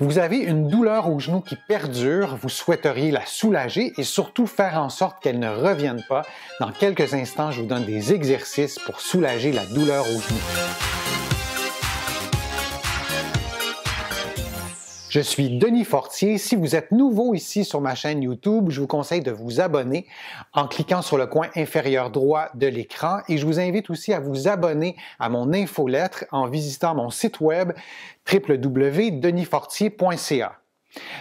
Vous avez une douleur au genou qui perdure, vous souhaiteriez la soulager et surtout faire en sorte qu'elle ne revienne pas. Dans quelques instants, je vous donne des exercices pour soulager la douleur au genou. Je suis Denis Fortier. Si vous êtes nouveau ici sur ma chaîne YouTube, je vous conseille de vous abonner en cliquant sur le coin inférieur droit de l'écran et je vous invite aussi à vous abonner à mon infolettre en visitant mon site web www.denisfortier.ca.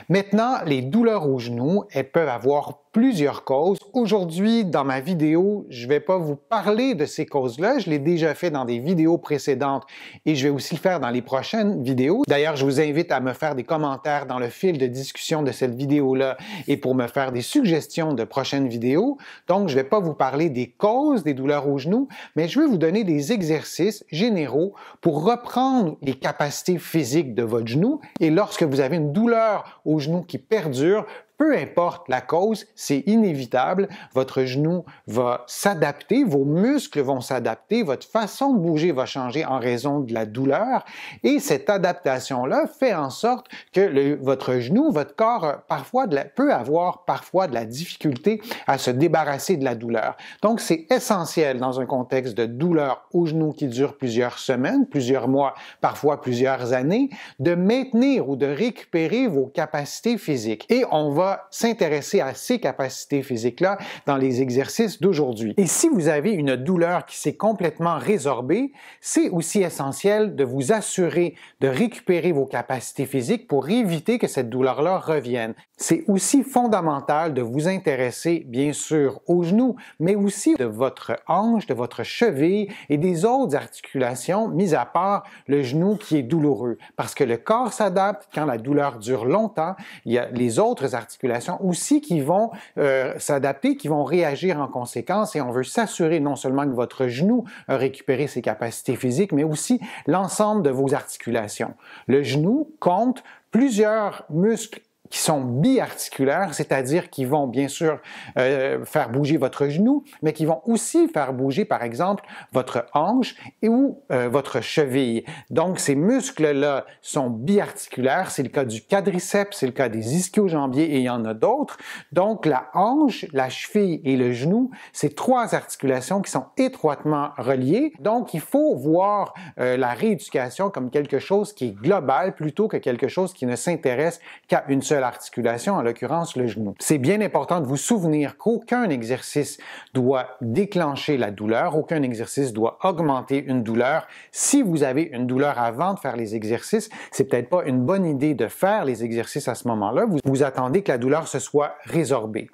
Maintenant, les douleurs aux genoux, elles peuvent avoir plusieurs causes. Aujourd'hui, dans ma vidéo, je ne vais pas vous parler de ces causes-là. Je l'ai déjà fait dans des vidéos précédentes et je vais aussi le faire dans les prochaines vidéos. D'ailleurs, je vous invite à me faire des commentaires dans le fil de discussion de cette vidéo-là et pour me faire des suggestions de prochaines vidéos. Donc, je ne vais pas vous parler des causes des douleurs aux genoux, mais je vais vous donner des exercices généraux pour reprendre les capacités physiques de votre genou. Et lorsque vous avez une douleur au genou qui perdure, peu importe la cause, c'est inévitable, votre genou va s'adapter, vos muscles vont s'adapter, votre façon de bouger va changer en raison de la douleur et cette adaptation-là fait en sorte que votre genou, votre corps parfois peut avoir parfois de la difficulté à se débarrasser de la douleur. Donc c'est essentiel dans un contexte de douleur au genou qui dure plusieurs semaines, plusieurs mois, parfois plusieurs années, de maintenir ou de récupérer vos capacités physiques et on va s'intéresser à ces capacités physiques-là dans les exercices d'aujourd'hui. Et si vous avez une douleur qui s'est complètement résorbée, c'est aussi essentiel de vous assurer de récupérer vos capacités physiques pour éviter que cette douleur-là revienne. C'est aussi fondamental de vous intéresser, bien sûr, aux genoux, mais aussi de votre hanche, de votre cheville et des autres articulations, mis à part le genou qui est douloureux. Parce que le corps s'adapte quand la douleur dure longtemps, il y a les autres articulations articulations aussi qui vont euh, s'adapter, qui vont réagir en conséquence et on veut s'assurer non seulement que votre genou a récupéré ses capacités physiques, mais aussi l'ensemble de vos articulations. Le genou compte plusieurs muscles qui sont biarticulaires, c'est-à-dire qui vont bien sûr euh, faire bouger votre genou, mais qui vont aussi faire bouger par exemple votre hanche ou euh, votre cheville. Donc ces muscles-là sont biarticulaires, c'est le cas du quadriceps, c'est le cas des ischio-jambiers et il y en a d'autres. Donc la hanche, la cheville et le genou, c'est trois articulations qui sont étroitement reliées. Donc il faut voir euh, la rééducation comme quelque chose qui est global plutôt que quelque chose qui ne s'intéresse qu'à une seule l'articulation, en l'occurrence le genou. C'est bien important de vous souvenir qu'aucun exercice doit déclencher la douleur, aucun exercice doit augmenter une douleur. Si vous avez une douleur avant de faire les exercices, c'est peut-être pas une bonne idée de faire les exercices à ce moment-là. vous attendez que la douleur se soit résorbée.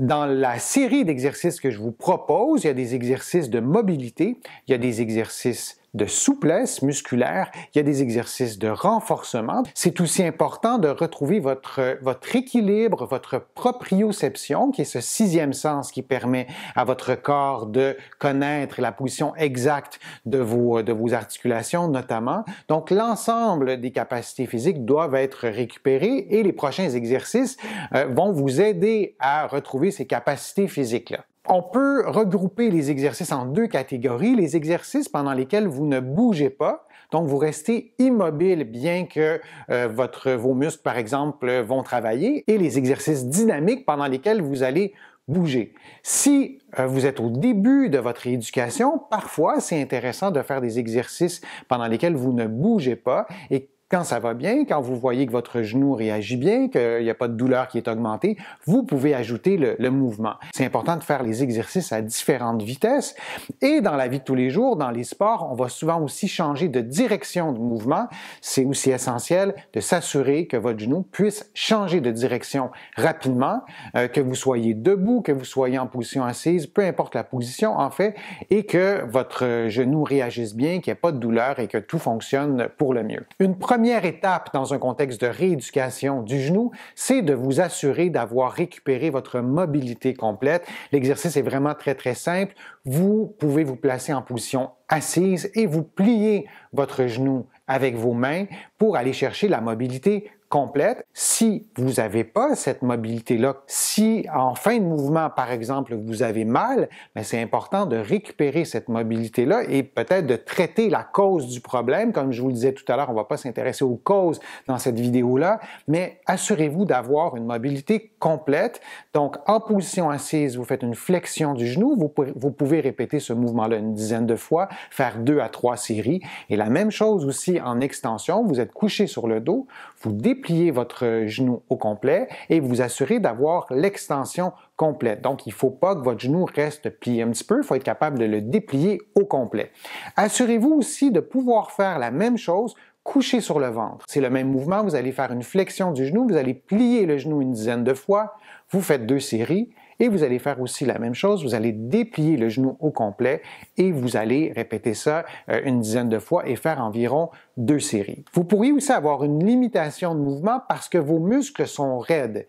Dans la série d'exercices que je vous propose, il y a des exercices de mobilité, il y a des exercices de souplesse musculaire, il y a des exercices de renforcement. C'est aussi important de retrouver votre, votre équilibre, votre proprioception, qui est ce sixième sens qui permet à votre corps de connaître la position exacte de vos, de vos articulations notamment. Donc l'ensemble des capacités physiques doivent être récupérées et les prochains exercices euh, vont vous aider à retrouver ces capacités physiques-là. On peut regrouper les exercices en deux catégories, les exercices pendant lesquels vous ne bougez pas, donc vous restez immobile bien que euh, votre, vos muscles, par exemple, vont travailler, et les exercices dynamiques pendant lesquels vous allez bouger. Si euh, vous êtes au début de votre éducation, parfois c'est intéressant de faire des exercices pendant lesquels vous ne bougez pas et quand ça va bien, quand vous voyez que votre genou réagit bien, qu'il n'y a pas de douleur qui est augmentée, vous pouvez ajouter le, mouvement. C'est important de faire les exercices à différentes vitesses. Et dans la vie de tous les jours, dans les sports, on va souvent aussi changer de direction de mouvement. C'est aussi essentiel de s'assurer que votre genou puisse changer de direction rapidement, euh, que vous soyez debout, que vous soyez en position assise, peu importe la position en fait, et que votre genou réagisse bien, qu'il n'y a pas de douleur et que tout fonctionne pour le mieux. Une première première étape dans un contexte de rééducation du genou, c'est de vous assurer d'avoir récupéré votre mobilité complète. L'exercice est vraiment très très simple. Vous pouvez vous placer en position assise et vous pliez votre genou avec vos mains pour aller chercher la mobilité complète. Si vous n'avez pas cette mobilité-là, si en fin de mouvement, par exemple, vous avez mal, ben, c'est important de récupérer cette mobilité-là et peut-être de traiter la cause du problème. Comme je vous le disais tout à l'heure, on ne va pas s'intéresser aux causes dans cette vidéo-là, mais assurez-vous d'avoir une mobilité complète. Donc, en position assise, vous faites une flexion du genou. Vous, pouvez répéter ce mouvement-là une dizaine de fois, faire deux à trois séries. Et la même chose aussi en extension. Vous êtes couché sur le dos, vous déplacez pliez votre genou au complet et vous assurer d'avoir l'extension complète. Donc, il ne faut pas que votre genou reste plié un petit peu, il faut être capable de le déplier au complet. Assurez-vous aussi de pouvoir faire la même chose couché sur le ventre. C'est le même mouvement, vous allez faire une flexion du genou, vous allez plier le genou une dizaine de fois, vous faites deux séries et vous allez faire aussi la même chose, vous allez déplier le genou au complet et vous allez répéter ça euh, une dizaine de fois et faire environ deux séries. Vous pourriez aussi avoir une limitation de mouvement parce que vos muscles sont raides.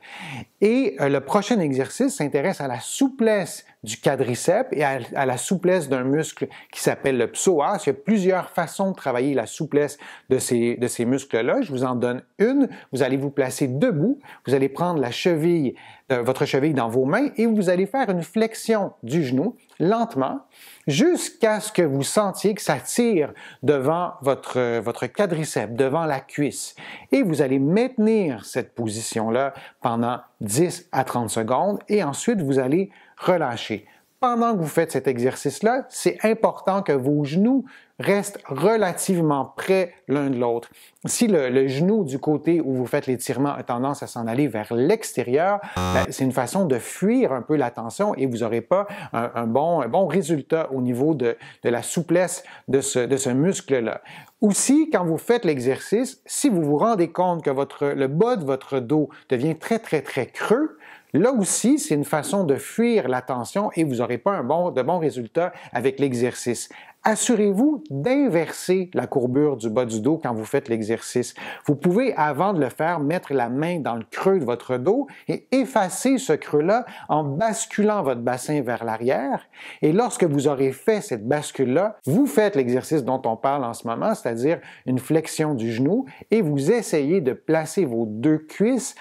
Et euh, le prochain exercice s'intéresse à la souplesse du quadriceps et à, la souplesse d'un muscle qui s'appelle le psoas. Il y a plusieurs façons de travailler la souplesse de ces, de ces muscles-là. Je vous en donne une. Vous allez vous placer debout. Vous allez prendre la cheville, euh, votre cheville dans vos mains et vous allez faire une flexion du genou lentement, jusqu'à ce que vous sentiez que ça tire devant votre, votre quadriceps, devant la cuisse. Et vous allez maintenir cette position-là pendant 10 à 30 secondes et ensuite vous allez relâcher pendant que vous faites cet exercice-là, c'est important que vos genoux restent relativement près l'un de l'autre. Si le, genou du côté où vous faites l'étirement a tendance à s'en aller vers l'extérieur, ben, c'est une façon de fuir un peu la tension et vous n'aurez pas un, bon, bon, résultat au niveau de, la souplesse de ce, de ce muscle-là. Aussi, quand vous faites l'exercice, si vous vous rendez compte que votre, le bas de votre dos devient très, très, très creux, Là aussi, c'est une façon de fuir la tension et vous n'aurez pas un bon, de bons résultats avec l'exercice. Assurez-vous d'inverser la courbure du bas du dos quand vous faites l'exercice. Vous pouvez, avant de le faire, mettre la main dans le creux de votre dos et effacer ce creux-là en basculant votre bassin vers l'arrière. Et lorsque vous aurez fait cette bascule-là, vous faites l'exercice dont on parle en ce moment, c'est-à-dire une flexion du genou, et vous essayez de placer vos deux cuisses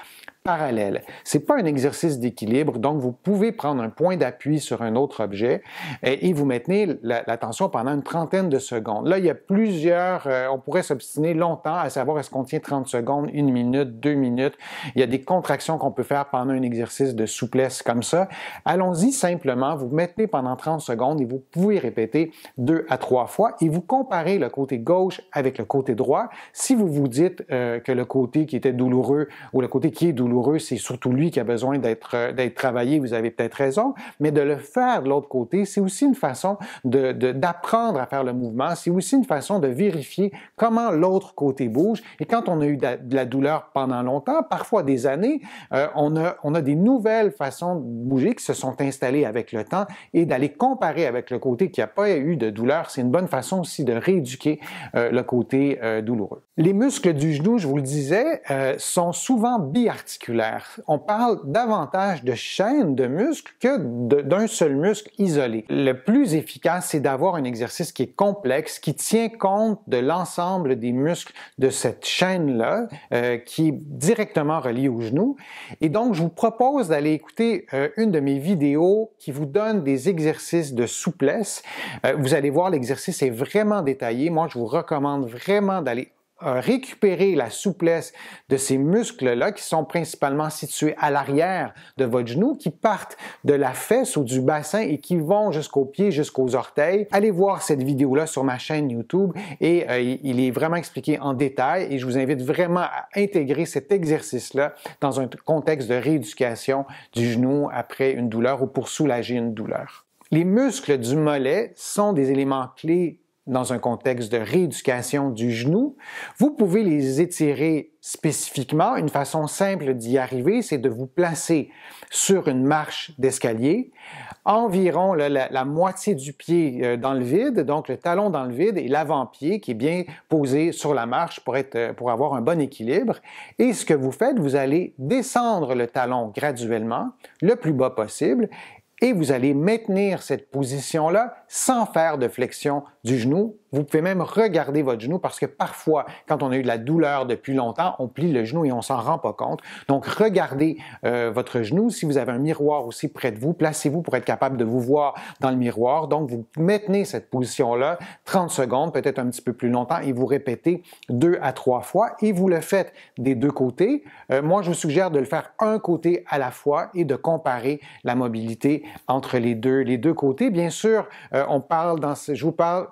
parallèle. C'est pas un exercice d'équilibre, donc vous pouvez prendre un point d'appui sur un autre objet et, vous maintenez la, tension pendant une trentaine de secondes. Là, il y a plusieurs, euh, on pourrait s'obstiner longtemps à savoir est-ce qu'on tient 30 secondes, une minute, deux minutes. Il y a des contractions qu'on peut faire pendant un exercice de souplesse comme ça. Allons-y simplement, vous maintenez pendant 30 secondes et vous pouvez répéter deux à trois fois et vous comparez le côté gauche avec le côté droit. Si vous vous dites euh, que le côté qui était douloureux ou le côté qui est douloureux c'est surtout lui qui a besoin euh, d'être, travaillé, vous avez peut-être raison, mais de le faire de l'autre côté, c'est aussi une façon d'apprendre à faire le mouvement, c'est aussi une façon de vérifier comment l'autre côté bouge. Et quand on a eu de la, douleur pendant longtemps, parfois des années, euh, on, a, des nouvelles façons de bouger qui se sont installées avec le temps et d'aller comparer avec le côté qui n'a pas eu de douleur, c'est une bonne façon aussi de rééduquer euh, le côté douloureux. Les muscles du genou, je vous le disais, sont souvent biarticulés on parle davantage de chaînes de muscles que d'un seul muscle isolé. Le plus efficace, c'est d'avoir un exercice qui est complexe, qui tient compte de l'ensemble des muscles de cette chaîne-là, euh, qui est directement reliée au genou. Et donc, je vous propose d'aller écouter euh, une de mes vidéos qui vous donne des exercices de souplesse. Euh, vous allez voir, l'exercice est vraiment détaillé. Moi, je vous recommande vraiment d'aller récupérer la souplesse de ces muscles-là qui sont principalement situés à l'arrière de votre genou, qui partent de la fesse ou du bassin et qui vont jusqu'aux pieds, jusqu'aux orteils. Allez voir cette vidéo-là sur ma chaîne YouTube et euh, il est vraiment expliqué en détail et je vous invite vraiment à intégrer cet exercice-là dans un contexte de rééducation du genou après une douleur ou pour soulager une douleur. Les muscles du mollet sont des éléments clés dans un contexte de rééducation du genou, vous pouvez les étirer spécifiquement. Une façon simple d'y arriver, c'est de vous placer sur une marche d'escalier, environ la, moitié du pied euh, dans le vide, donc le talon dans le vide et l'avant-pied qui est bien posé sur la marche pour, euh, pour avoir un bon équilibre. Et ce que vous faites, vous allez descendre le talon graduellement, le plus bas possible, et vous allez maintenir cette position-là sans faire de flexion du genou. Vous pouvez même regarder votre genou parce que parfois, quand on a eu de la douleur depuis longtemps, on plie le genou et on s'en rend pas compte. Donc, regardez euh, votre genou. Si vous avez un miroir aussi près de vous, placez-vous pour être capable de vous voir dans le miroir. Donc, vous maintenez cette position-là 30 secondes, peut-être un petit peu plus longtemps, et vous répétez deux à trois fois et vous le faites des deux côtés. Euh, moi, je vous suggère de le faire un côté à la fois et de comparer la mobilité entre les deux, les deux côtés. Bien sûr, euh, on parle dans ce, je vous parle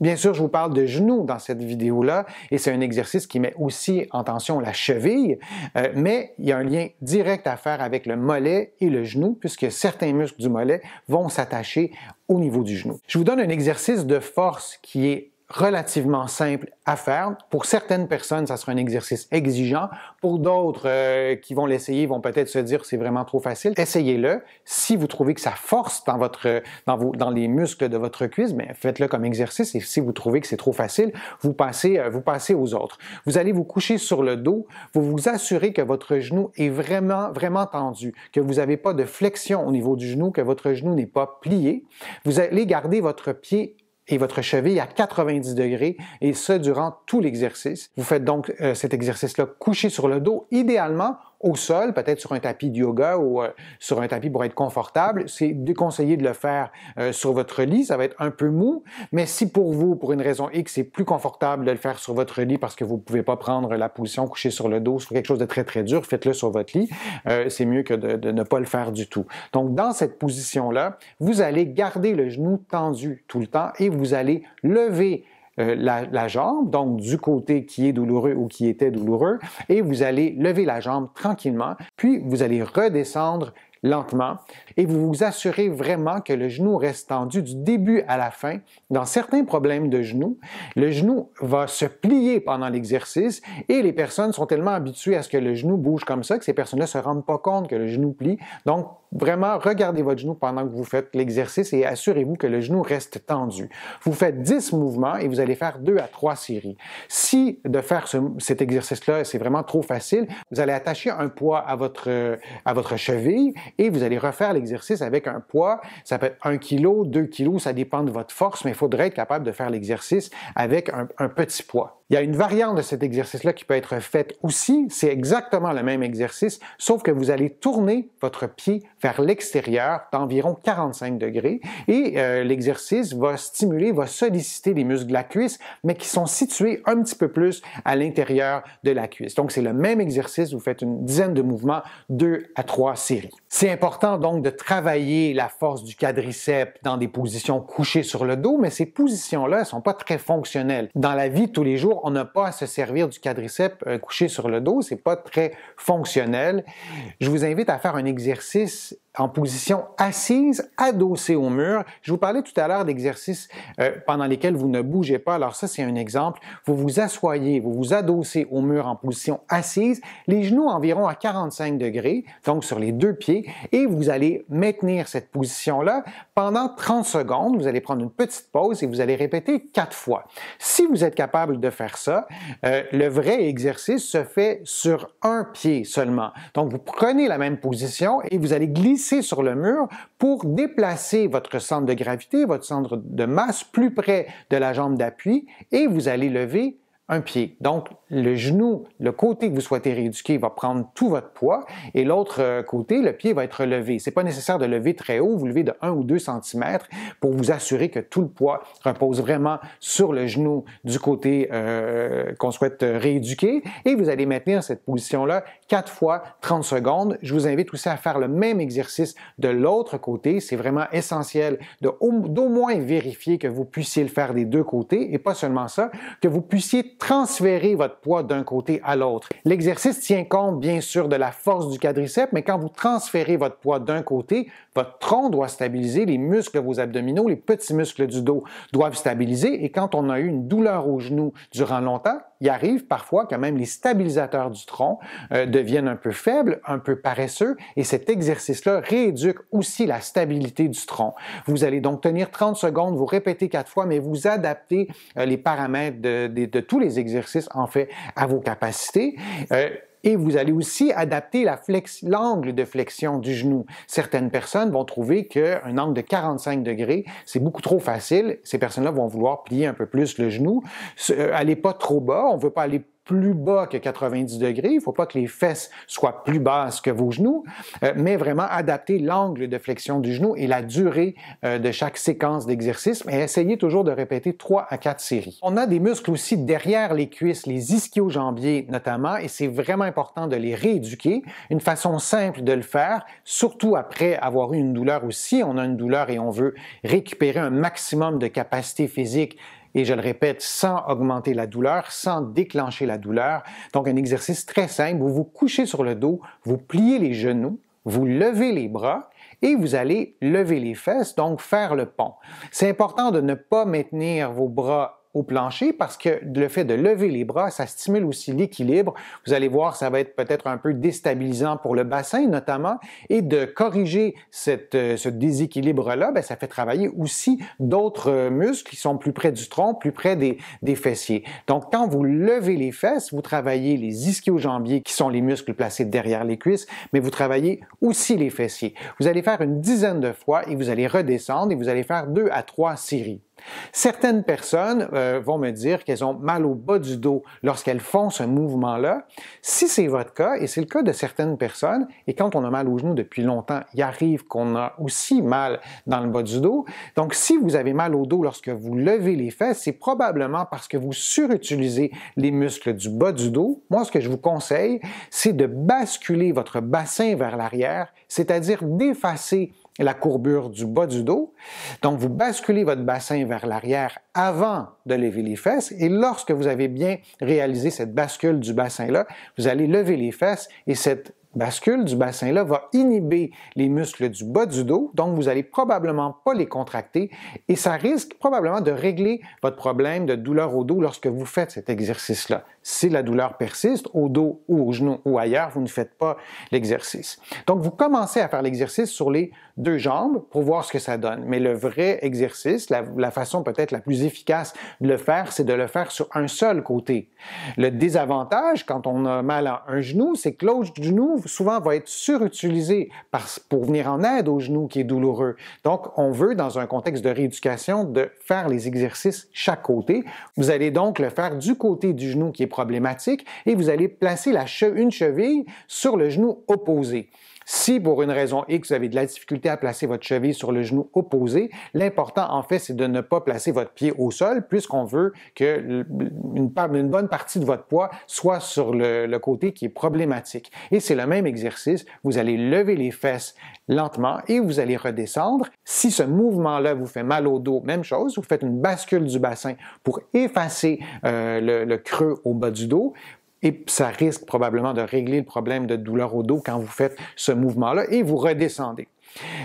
Bien sûr, je vous parle de genoux dans cette vidéo-là, et c'est un exercice qui met aussi en tension la cheville, euh, mais il y a un lien direct à faire avec le mollet et le genou, puisque certains muscles du mollet vont s'attacher au niveau du genou. Je vous donne un exercice de force qui est relativement simple à faire. Pour certaines personnes, ça sera un exercice exigeant. Pour d'autres euh, qui vont l'essayer, vont peut-être se dire c'est vraiment trop facile. Essayez-le. Si vous trouvez que ça force dans votre dans vos dans les muscles de votre cuisse, ben, faites-le comme exercice. Et si vous trouvez que c'est trop facile, vous passez euh, vous passez aux autres. Vous allez vous coucher sur le dos. Vous vous assurez que votre genou est vraiment vraiment tendu, que vous n'avez pas de flexion au niveau du genou, que votre genou n'est pas plié. Vous allez garder votre pied et votre cheville à 90 degrés, et ce durant tout l'exercice. Vous faites donc euh, cet exercice-là couché sur le dos, idéalement au sol, peut-être sur un tapis de yoga ou euh, sur un tapis pour être confortable. C'est déconseillé de le faire euh, sur votre lit, ça va être un peu mou, mais si pour vous, pour une raison X, c'est plus confortable de le faire sur votre lit parce que vous ne pouvez pas prendre la position couchée sur le dos, sur quelque chose de très très dur, faites-le sur votre lit. Euh, c'est mieux que de, ne pas le faire du tout. Donc dans cette position-là, vous allez garder le genou tendu tout le temps et vous allez lever euh, la, jambe, donc du côté qui est douloureux ou qui était douloureux, et vous allez lever la jambe tranquillement, puis vous allez redescendre lentement, et vous vous assurez vraiment que le genou reste tendu du début à la fin. Dans certains problèmes de genou, le genou va se plier pendant l'exercice, et les personnes sont tellement habituées à ce que le genou bouge comme ça que ces personnes-là ne se rendent pas compte que le genou plie. Donc, vraiment regardez votre genou pendant que vous faites l'exercice et assurez-vous que le genou reste tendu. Vous faites 10 mouvements et vous allez faire deux à trois séries. Si de faire cet exercice-là, c'est vraiment trop facile, vous allez attacher un poids à votre, à votre cheville et vous allez refaire l'exercice avec un poids. Ça peut être 1 kg, 2 kg, ça dépend de votre force, mais il faudrait être capable de faire l'exercice avec un petit poids. Il y a une variante de cet exercice-là qui peut être faite aussi. C'est exactement le même exercice, sauf que vous allez tourner votre pied vers l'extérieur d'environ 45 degrés et euh, l'exercice va stimuler, va solliciter les muscles de la cuisse, mais qui sont situés un petit peu plus à l'intérieur de la cuisse. Donc c'est le même exercice, vous faites une dizaine de mouvements, deux à trois séries. C'est important donc de travailler la force du quadriceps dans des positions couchées sur le dos, mais ces positions-là ne sont pas très fonctionnelles. Dans la vie tous les jours, on n'a pas à se servir du quadriceps euh, couché sur le dos. C'est pas très fonctionnel. Je vous invite à faire un exercice en position assise, adossée au mur. Je vous parlais tout à l'heure d'exercices euh, pendant lesquels vous ne bougez pas. Alors ça, c'est un exemple. Vous vous asseyez, vous vous adossez au mur en position assise, les genoux environ à 45 degrés, donc sur les deux pieds, et vous allez maintenir cette position-là pendant 30 secondes. Vous allez prendre une petite pause et vous allez répéter quatre fois. Si vous êtes capable de faire ça, euh, le vrai exercice se fait sur un pied seulement. Donc vous prenez la même position et vous allez glisser sur le mur pour déplacer votre centre de gravité, votre centre de masse plus près de la jambe d'appui et vous allez lever un pied. Donc, le genou, le côté que vous souhaitez rééduquer va prendre tout votre poids et l'autre euh, côté, le pied va être levé. C'est pas nécessaire de lever très haut, vous levez de 1 ou 2 cm pour vous assurer que tout le poids repose vraiment sur le genou du côté euh, qu'on souhaite euh, rééduquer et vous allez maintenir cette position-là 4 fois 30 secondes. Je vous invite aussi à faire le même exercice de l'autre côté. C'est vraiment essentiel d'au moins vérifier que vous puissiez le faire des deux côtés et pas seulement ça, que vous puissiez transférer votre poids d'un côté à l'autre. L'exercice tient compte bien sûr de la force du quadriceps, mais quand vous transférez votre poids d'un côté, votre tronc doit stabiliser, les muscles de vos abdominaux, les petits muscles du dos doivent stabiliser. Et quand on a eu une douleur au genou durant longtemps, il arrive parfois que même les stabilisateurs du tronc euh, deviennent un peu faibles, un peu paresseux, et cet exercice-là rééduque aussi la stabilité du tronc. Vous allez donc tenir 30 secondes, vous répétez quatre fois, mais vous adaptez euh, les paramètres de, tous les exercices, en fait, à vos capacités. Euh, et vous allez aussi adapter l'angle de flexion du genou. Certaines personnes vont trouver qu'un angle de 45 degrés, c'est beaucoup trop facile. Ces personnes-là vont vouloir plier un peu plus le genou. Euh, allez pas trop bas, on veut pas aller plus bas que 90 degrés. Il ne faut pas que les fesses soient plus basses que vos genoux, euh, mais vraiment adapter l'angle de flexion du genou et la durée euh, de chaque séquence d'exercice. Et essayez toujours de répéter 3 à 4 séries. On a des muscles aussi derrière les cuisses, les ischio-jambiers notamment, et c'est vraiment important de les rééduquer. Une façon simple de le faire, surtout après avoir eu une douleur aussi. On a une douleur et on veut récupérer un maximum de capacité physique et je le répète, sans augmenter la douleur, sans déclencher la douleur. Donc un exercice très simple Vous vous couchez sur le dos, vous pliez les genoux, vous levez les bras et vous allez lever les fesses, donc faire le pont. C'est important de ne pas maintenir vos bras au plancher parce que le fait de lever les bras, ça stimule aussi l'équilibre. Vous allez voir, ça va être peut-être un peu déstabilisant pour le bassin notamment. Et de corriger cette, euh, ce déséquilibre-là, ben ça fait travailler aussi d'autres euh, muscles qui sont plus près du tronc, plus près des, fessiers. Donc, quand vous levez les fesses, vous travaillez les ischio-jambiers qui sont les muscles placés derrière les cuisses, mais vous travaillez aussi les fessiers. Vous allez faire une dizaine de fois et vous allez redescendre et vous allez faire deux à trois séries. Certaines personnes euh, vont me dire qu'elles ont mal au bas du dos lorsqu'elles font ce mouvement-là. Si c'est votre cas, et c'est le cas de certaines personnes, et quand on a mal au genoux depuis longtemps, il arrive qu'on a aussi mal dans le bas du dos. Donc, si vous avez mal au dos lorsque vous levez les fesses, c'est probablement parce que vous surutilisez les muscles du bas du dos. Moi, ce que je vous conseille, c'est de basculer votre bassin vers l'arrière, c'est-à-dire d'effacer la courbure du bas du dos. Donc, vous basculez votre bassin vers l'arrière avant de lever les fesses et lorsque vous avez bien réalisé cette bascule du bassin-là, vous allez lever les fesses et cette bascule du bassin-là va inhiber les muscles du bas du dos, donc vous n'allez probablement pas les contracter et ça risque probablement de régler votre problème de douleur au dos lorsque vous faites cet exercice-là. Si la douleur persiste, au dos ou au genou ou ailleurs, vous ne faites pas l'exercice. Donc, vous commencez à faire l'exercice sur les deux jambes pour voir ce que ça donne. Mais le vrai exercice, la, façon peut-être la plus efficace de le faire, c'est de le faire sur un seul côté. Le désavantage quand on a mal à un genou, c'est que l'autre genou souvent va être surutilisé pour venir en aide au genou qui est douloureux. Donc, on veut, dans un contexte de rééducation, de faire les exercices chaque côté. Vous allez donc le faire du côté du genou qui est problématique et vous allez placer la che une cheville sur le genou opposé. Si pour une raison X, vous avez de la difficulté à placer votre cheville sur le genou opposé, l'important en fait, c'est de ne pas placer votre pied au sol puisqu'on veut que une, bonne partie de votre poids soit sur le, côté qui est problématique. Et c'est le même exercice. Vous allez lever les fesses lentement et vous allez redescendre. Si ce mouvement-là vous fait mal au dos, même chose, vous faites une bascule du bassin pour effacer euh, le creux au bas du dos et ça risque probablement de régler le problème de douleur au dos quand vous faites ce mouvement-là et vous redescendez.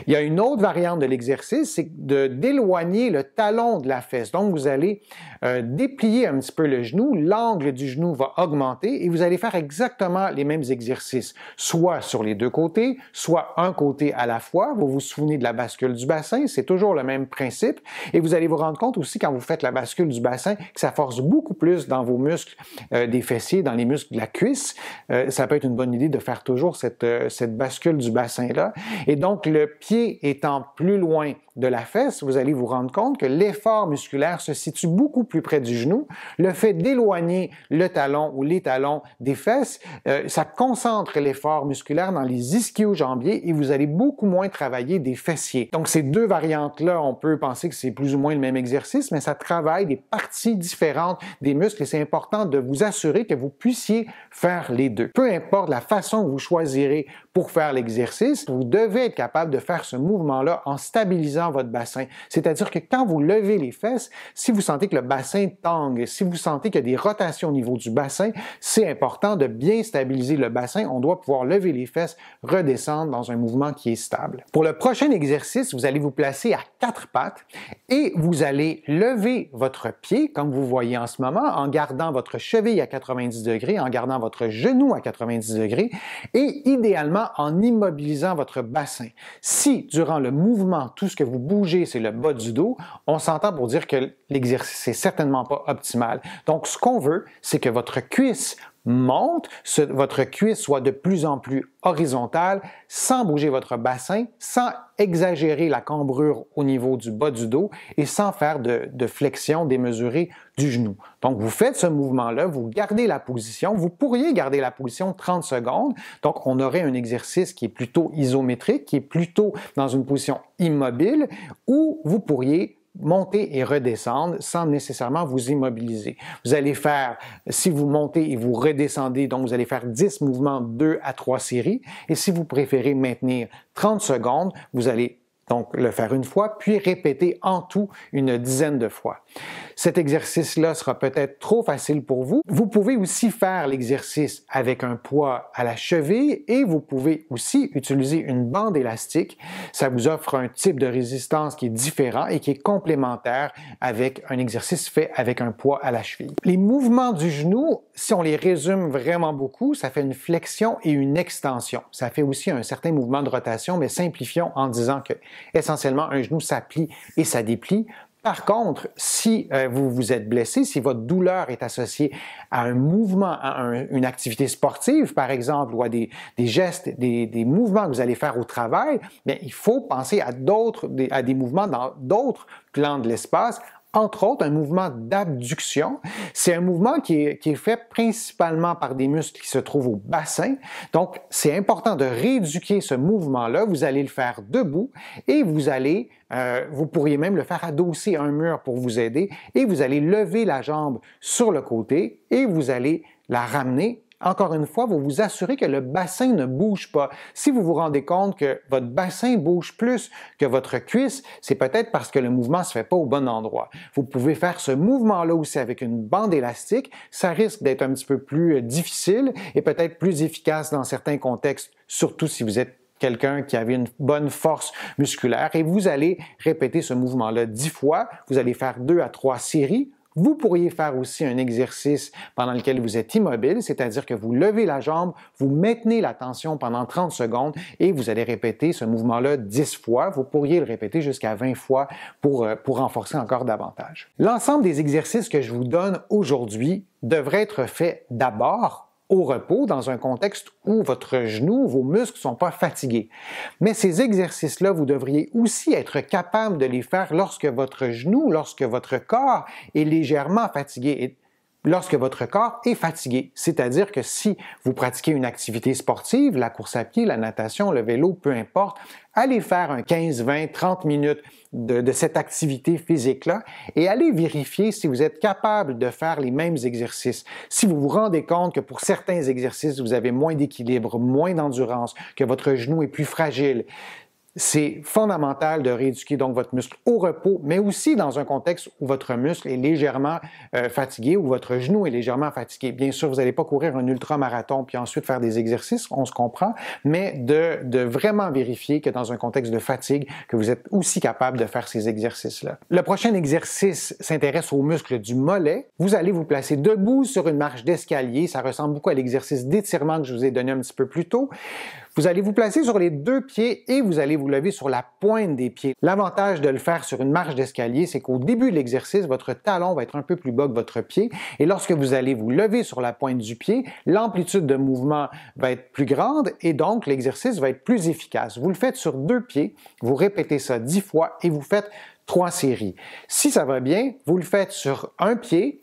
Il y a une autre variante de l'exercice, c'est de d'éloigner le talon de la fesse. Donc, vous allez euh, déplier un petit peu le genou, l'angle du genou va augmenter et vous allez faire exactement les mêmes exercices, soit sur les deux côtés, soit un côté à la fois. Vous vous souvenez de la bascule du bassin, c'est toujours le même principe et vous allez vous rendre compte aussi quand vous faites la bascule du bassin que ça force beaucoup plus dans vos muscles euh, des fessiers, dans les muscles de la cuisse. Euh, ça peut être une bonne idée de faire toujours cette bascule du bassin-là. Et donc, le pied étant plus loin de la fesse, vous allez vous rendre compte que l'effort musculaire se situe beaucoup plus près du genou. Le fait d'éloigner le talon ou les talons des fesses, euh, ça concentre l'effort musculaire dans les ischio-jambiers et vous allez beaucoup moins travailler des fessiers. Donc ces deux variantes-là, on peut penser que c'est plus ou moins le même exercice, mais ça travaille des parties différentes des muscles et c'est important de vous assurer que vous puissiez faire les deux. Peu importe la façon que vous choisirez pour faire l'exercice, vous devez être capable de faire ce mouvement-là en stabilisant votre bassin. C'est-à-dire que quand vous levez les fesses, si vous sentez que le bassin tangue, si vous sentez qu'il y a des rotations au niveau du bassin, c'est important de bien stabiliser le bassin. On doit pouvoir lever les fesses, redescendre dans un mouvement qui est stable. Pour le prochain exercice, vous allez vous placer à quatre pattes et vous allez lever votre pied, comme vous voyez en ce moment, en gardant votre cheville à 90 degrés, en gardant votre genou à 90 degrés et idéalement en immobilisant votre bassin. Si, durant le mouvement, tout ce que vous bougez, c'est le bas du dos, on s'entend pour dire que l'exercice n'est certainement pas optimal. Donc, ce qu'on veut, c'est que votre cuisse monte, votre cuisse soit de plus en plus horizontale, sans bouger votre bassin, sans exagérer la cambrure au niveau du bas du dos et sans faire de, de flexion démesurée du genou. Donc, vous faites ce mouvement-là, vous gardez la position, vous pourriez garder la position 30 secondes. Donc, on aurait un exercice qui est plutôt isométrique, qui est plutôt dans une position immobile, où vous pourriez monter et redescendre sans nécessairement vous immobiliser. Vous allez faire, si vous montez et vous redescendez, donc vous allez faire 10 mouvements, 2 à 3 séries. Et si vous préférez maintenir 30 secondes, vous allez donc le faire une fois, puis répéter en tout une dizaine de fois. Cet exercice-là sera peut-être trop facile pour vous. Vous pouvez aussi faire l'exercice avec un poids à la cheville et vous pouvez aussi utiliser une bande élastique. Ça vous offre un type de résistance qui est différent et qui est complémentaire avec un exercice fait avec un poids à la cheville. Les mouvements du genou, si on les résume vraiment beaucoup, ça fait une flexion et une extension. Ça fait aussi un certain mouvement de rotation, mais simplifions en disant que essentiellement un genou s'applie et ça déplie, par contre, si euh, vous vous êtes blessé, si votre douleur est associée à un mouvement, à une activité sportive, par exemple, ou à des, gestes, des, mouvements que vous allez faire au travail, il faut penser à d'autres, à des mouvements dans d'autres plans de l'espace entre autres un mouvement d'abduction. C'est un mouvement qui est, fait principalement par des muscles qui se trouvent au bassin. Donc, c'est important de rééduquer ce mouvement-là. Vous allez le faire debout et vous allez, euh, vous pourriez même le faire adosser à un mur pour vous aider et vous allez lever la jambe sur le côté et vous allez la ramener encore une fois, vous vous assurez que le bassin ne bouge pas. Si vous vous rendez compte que votre bassin bouge plus que votre cuisse, c'est peut-être parce que le mouvement ne se fait pas au bon endroit. Vous pouvez faire ce mouvement-là aussi avec une bande élastique. Ça risque d'être un petit peu plus euh, difficile et peut-être plus efficace dans certains contextes, surtout si vous êtes quelqu'un qui avait une bonne force musculaire et vous allez répéter ce mouvement-là dix fois. Vous allez faire deux à trois séries vous pourriez faire aussi un exercice pendant lequel vous êtes immobile, c'est-à-dire que vous levez la jambe, vous maintenez la tension pendant 30 secondes et vous allez répéter ce mouvement-là 10 fois. Vous pourriez le répéter jusqu'à 20 fois euh, pour, renforcer encore davantage. L'ensemble des exercices que je vous donne aujourd'hui devrait être fait d'abord au repos, dans un contexte où votre genou, vos muscles ne sont pas fatigués. Mais ces exercices-là, vous devriez aussi être capable de les faire lorsque votre genou, lorsque votre corps est légèrement fatigué lorsque votre corps est fatigué. C'est-à-dire que si vous pratiquez une activité sportive, la course à pied, la natation, le vélo, peu importe, allez faire un 15, 20, 30 minutes de, de cette activité physique-là et allez vérifier si vous êtes capable de faire les mêmes exercices. Si vous vous rendez compte que pour certains exercices, vous avez moins d'équilibre, moins d'endurance, que votre genou est plus fragile, c'est fondamental de rééduquer donc votre muscle au repos, mais aussi dans un contexte où votre muscle est légèrement euh, fatigué, ou votre genou est légèrement fatigué. Bien sûr, vous n'allez pas courir un ultra-marathon puis ensuite faire des exercices, on se comprend, mais de, de, vraiment vérifier que dans un contexte de fatigue, que vous êtes aussi capable de faire ces exercices-là. Le prochain exercice s'intéresse aux muscles du mollet. Vous allez vous placer debout sur une marche d'escalier. Ça ressemble beaucoup à l'exercice d'étirement que je vous ai donné un petit peu plus tôt. Vous allez vous placer sur les deux pieds et vous allez vous lever sur la pointe des pieds. L'avantage de le faire sur une marche d'escalier, c'est qu'au début de l'exercice, votre talon va être un peu plus bas que votre pied et lorsque vous allez vous lever sur la pointe du pied, l'amplitude de mouvement va être plus grande et donc l'exercice va être plus efficace. Vous le faites sur deux pieds, vous répétez ça dix fois et vous faites trois séries. Si ça va bien, vous le faites sur un pied,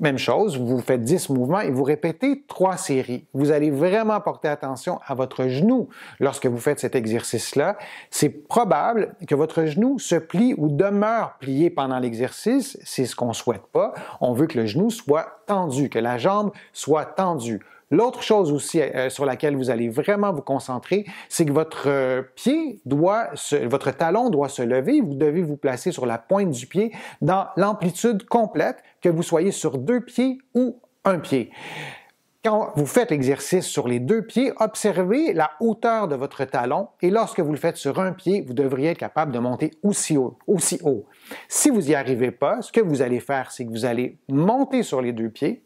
même chose, vous faites 10 mouvements et vous répétez 3 séries. Vous allez vraiment porter attention à votre genou lorsque vous faites cet exercice-là. C'est probable que votre genou se plie ou demeure plié pendant l'exercice. C'est ce qu'on ne souhaite pas. On veut que le genou soit tendu, que la jambe soit tendue. L'autre chose aussi euh, sur laquelle vous allez vraiment vous concentrer, c'est que votre euh, pied doit, votre talon doit se lever. Vous devez vous placer sur la pointe du pied dans l'amplitude complète, que vous soyez sur deux pieds ou un pied. Quand vous faites l'exercice sur les deux pieds, observez la hauteur de votre talon et lorsque vous le faites sur un pied, vous devriez être capable de monter aussi haut. Aussi haut. Si vous n'y arrivez pas, ce que vous allez faire, c'est que vous allez monter sur les deux pieds,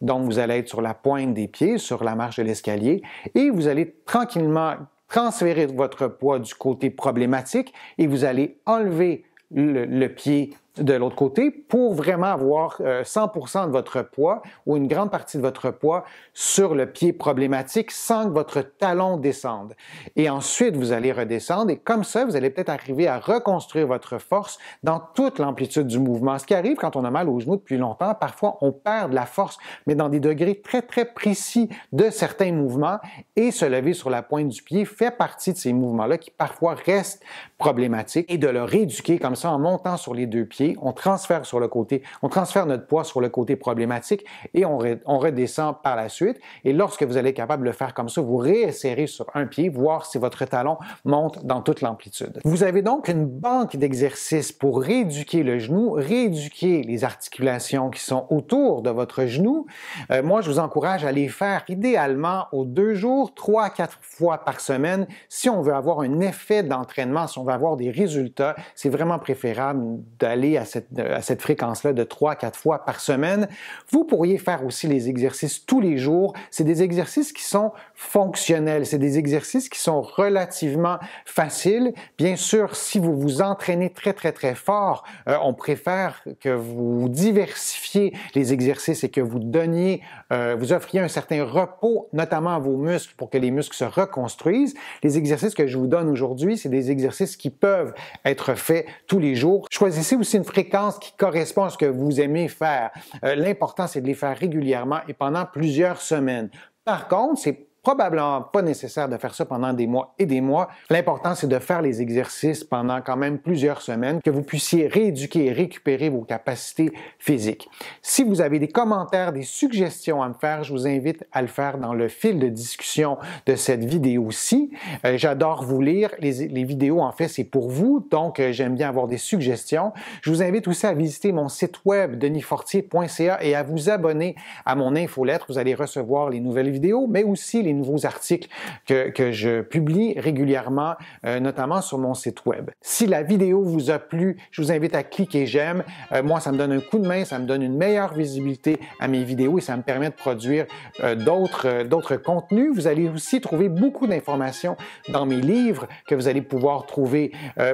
donc, vous allez être sur la pointe des pieds, sur la marche de l'escalier, et vous allez tranquillement transférer votre poids du côté problématique et vous allez enlever le, pied de l'autre côté pour vraiment avoir 100% euh, de votre poids ou une grande partie de votre poids sur le pied problématique sans que votre talon descende. Et ensuite, vous allez redescendre et comme ça, vous allez peut-être arriver à reconstruire votre force dans toute l'amplitude du mouvement. Ce qui arrive quand on a mal aux genoux depuis longtemps, parfois on perd de la force, mais dans des degrés très très précis de certains mouvements et se lever sur la pointe du pied fait partie de ces mouvements-là qui parfois restent problématiques et de le rééduquer comme ça en montant sur les deux pieds on transfère sur le côté, on transfère notre poids sur le côté problématique et on, redescend par la suite. Et lorsque vous allez capable de le faire comme ça, vous réessayez sur un pied, voir si votre talon monte dans toute l'amplitude. Vous avez donc une banque d'exercices pour rééduquer le genou, rééduquer les articulations qui sont autour de votre genou. Euh, moi, je vous encourage à les faire idéalement aux deux jours, trois à quatre fois par semaine, si on veut avoir un effet d'entraînement, si on veut avoir des résultats. C'est vraiment préférable d'aller à cette, fréquence-là de 3 4 fois par semaine. Vous pourriez faire aussi les exercices tous les jours. C'est des exercices qui sont fonctionnels, c'est des exercices qui sont relativement faciles. Bien sûr, si vous vous entraînez très très très fort, euh, on préfère que vous diversifiez les exercices et que vous donniez, euh, vous offriez un certain repos, notamment à vos muscles, pour que les muscles se reconstruisent. Les exercices que je vous donne aujourd'hui, c'est des exercices qui peuvent être faits tous les jours. Choisissez aussi une fréquences fréquence qui correspond à ce que vous aimez faire. Euh, l'important, c'est de les faire régulièrement et pendant plusieurs semaines. Par contre, c'est probablement pas nécessaire de faire ça pendant des mois et des mois. L'important, c'est de faire les exercices pendant quand même plusieurs semaines, que vous puissiez rééduquer et récupérer vos capacités physiques. Si vous avez des commentaires, des suggestions à me faire, je vous invite à le faire dans le fil de discussion de cette vidéo-ci. Euh, j'adore vous lire. Les, vidéos, en fait, c'est pour vous, donc euh, j'aime bien avoir des suggestions. Je vous invite aussi à visiter mon site web denisfortier.ca et à vous abonner à mon infolettre. Vous allez recevoir les nouvelles vidéos, mais aussi les nouveaux articles que, je publie régulièrement, euh, notamment sur mon site web. Si la vidéo vous a plu, je vous invite à cliquer j'aime. Euh, moi, ça me donne un coup de main, ça me donne une meilleure visibilité à mes vidéos et ça me permet de produire euh, d'autres contenus. Vous allez aussi trouver beaucoup d'informations dans mes livres que vous allez pouvoir trouver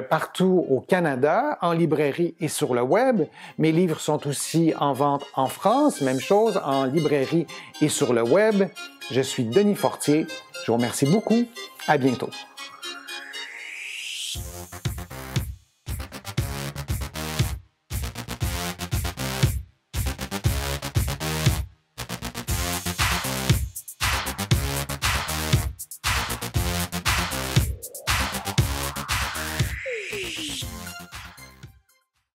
partout au Canada, en librairie et sur le web. Mes livres sont aussi en vente en France, même chose, en librairie et sur le web. Je suis Denis Fortier. Je vous remercie beaucoup. À bientôt.